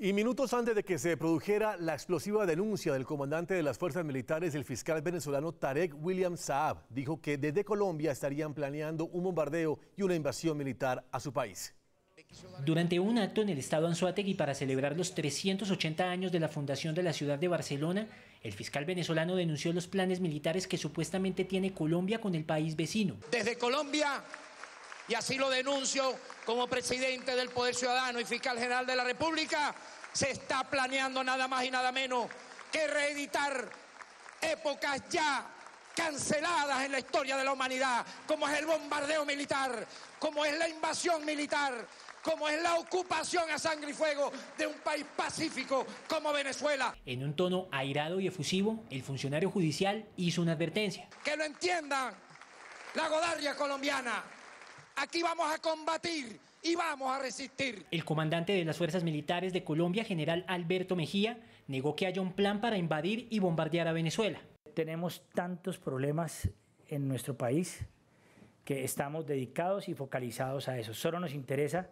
Y minutos antes de que se produjera la explosiva denuncia del comandante de las fuerzas militares, el fiscal venezolano Tarek William Saab dijo que desde Colombia estarían planeando un bombardeo y una invasión militar a su país. Durante un acto en el estado Anzuategui para celebrar los 380 años de la fundación de la ciudad de Barcelona, el fiscal venezolano denunció los planes militares que supuestamente tiene Colombia con el país vecino. Desde Colombia y así lo denuncio como presidente del Poder Ciudadano y fiscal general de la República, se está planeando nada más y nada menos que reeditar épocas ya canceladas en la historia de la humanidad, como es el bombardeo militar, como es la invasión militar, como es la ocupación a sangre y fuego de un país pacífico como Venezuela. En un tono airado y efusivo, el funcionario judicial hizo una advertencia. Que lo entiendan la godarria colombiana, Aquí vamos a combatir y vamos a resistir. El comandante de las Fuerzas Militares de Colombia, general Alberto Mejía, negó que haya un plan para invadir y bombardear a Venezuela. Tenemos tantos problemas en nuestro país que estamos dedicados y focalizados a eso. Solo nos interesa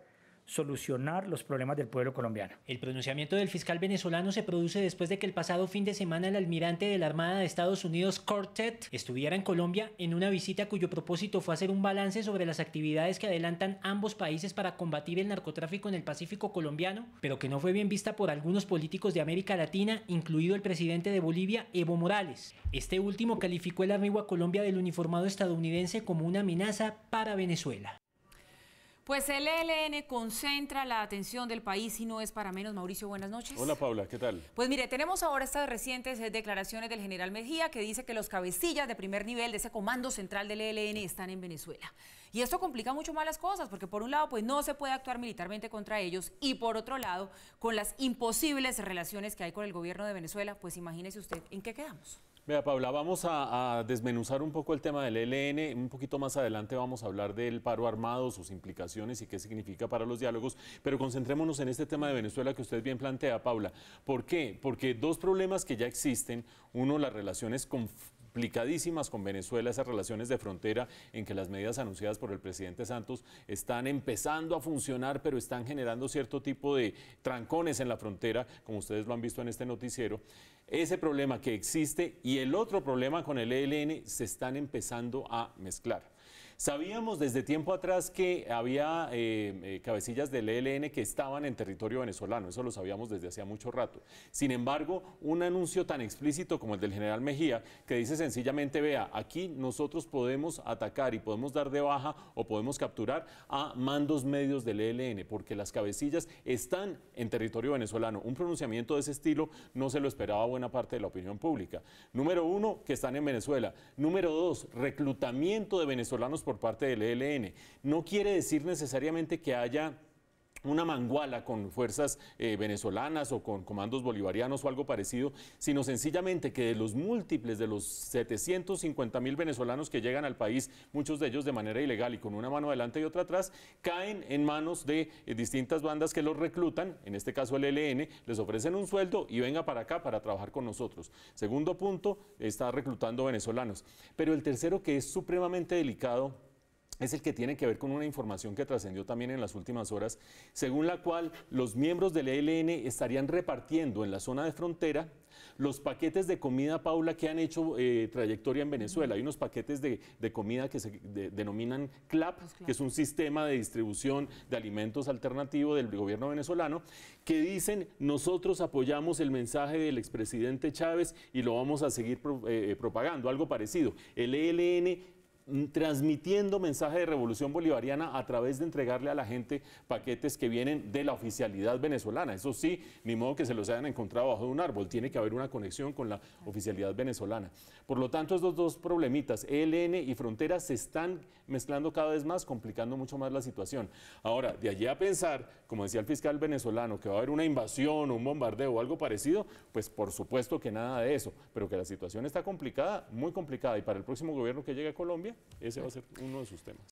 solucionar los problemas del pueblo colombiano. El pronunciamiento del fiscal venezolano se produce después de que el pasado fin de semana el almirante de la Armada de Estados Unidos, Cortet, estuviera en Colombia en una visita cuyo propósito fue hacer un balance sobre las actividades que adelantan ambos países para combatir el narcotráfico en el Pacífico colombiano, pero que no fue bien vista por algunos políticos de América Latina, incluido el presidente de Bolivia, Evo Morales. Este último calificó el arribo a Colombia del uniformado estadounidense como una amenaza para Venezuela. Pues el ELN concentra la atención del país y no es para menos. Mauricio, buenas noches. Hola Paula, ¿qué tal? Pues mire, tenemos ahora estas recientes eh, declaraciones del general Mejía que dice que los cabecillas de primer nivel de ese comando central del ELN están en Venezuela. Y esto complica mucho más las cosas, porque por un lado, pues no se puede actuar militarmente contra ellos y por otro lado, con las imposibles relaciones que hay con el gobierno de Venezuela, pues imagínese usted en qué quedamos. Mira, Paula, vamos a, a, desmenuzar un poco el tema del ELN. Un poquito más adelante vamos a hablar del paro armado, sus implicaciones y qué significa para los diálogos. Pero concentrémonos en este tema de Venezuela que usted bien plantea, Paula. ¿Por qué? Porque dos problemas que ya existen. Uno, las relaciones con complicadísimas con Venezuela, esas relaciones de frontera en que las medidas anunciadas por el presidente Santos están empezando a funcionar, pero están generando cierto tipo de trancones en la frontera, como ustedes lo han visto en este noticiero. Ese problema que existe y el otro problema con el ELN se están empezando a mezclar. Sabíamos desde tiempo atrás que había eh, eh, cabecillas del ELN que estaban en territorio venezolano, eso lo sabíamos desde hacía mucho rato. Sin embargo, un anuncio tan explícito como el del general Mejía, que dice sencillamente, vea, aquí nosotros podemos atacar y podemos dar de baja o podemos capturar a mandos medios del ELN, porque las cabecillas están en territorio venezolano. Un pronunciamiento de ese estilo no se lo esperaba buena parte de la opinión pública. Número uno, que están en Venezuela. Número dos, reclutamiento de venezolanos por parte del ELN. No quiere decir necesariamente que haya una manguala con fuerzas eh, venezolanas o con comandos bolivarianos o algo parecido, sino sencillamente que de los múltiples, de los 750 mil venezolanos que llegan al país, muchos de ellos de manera ilegal y con una mano adelante y otra atrás, caen en manos de eh, distintas bandas que los reclutan, en este caso el ELN, les ofrecen un sueldo y venga para acá para trabajar con nosotros. Segundo punto, está reclutando venezolanos. Pero el tercero que es supremamente delicado es el que tiene que ver con una información que trascendió también en las últimas horas, según la cual los miembros del ELN estarían repartiendo en la zona de frontera los paquetes de comida, Paula, que han hecho eh, trayectoria en Venezuela. Hay unos paquetes de, comida que se denominan CLAP, pues que es un sistema de distribución de alimentos alternativo del gobierno venezolano, que dicen nosotros apoyamos el mensaje del expresidente Chávez y lo vamos a seguir eh, eh, propagando, algo parecido. El ELN Mm, transmitiendo mensaje de revolución bolivariana a través de entregarle a la gente paquetes que vienen de la oficialidad venezolana. Eso sí, ni modo que se los hayan encontrado bajo un árbol, tiene que haber una conexión con la oficialidad venezolana. Por lo tanto, estos dos problemitas, ELN y fronteras, se están mezclando cada vez más, complicando mucho más la situación. Ahora, de allí a pensar, como decía el fiscal venezolano, que va a haber una invasión, o un bombardeo o algo parecido, pues por supuesto que nada de eso, pero que la situación está complicada, muy complicada, y para el próximo gobierno que llegue a Colombia, ese va a ser uno de sus temas.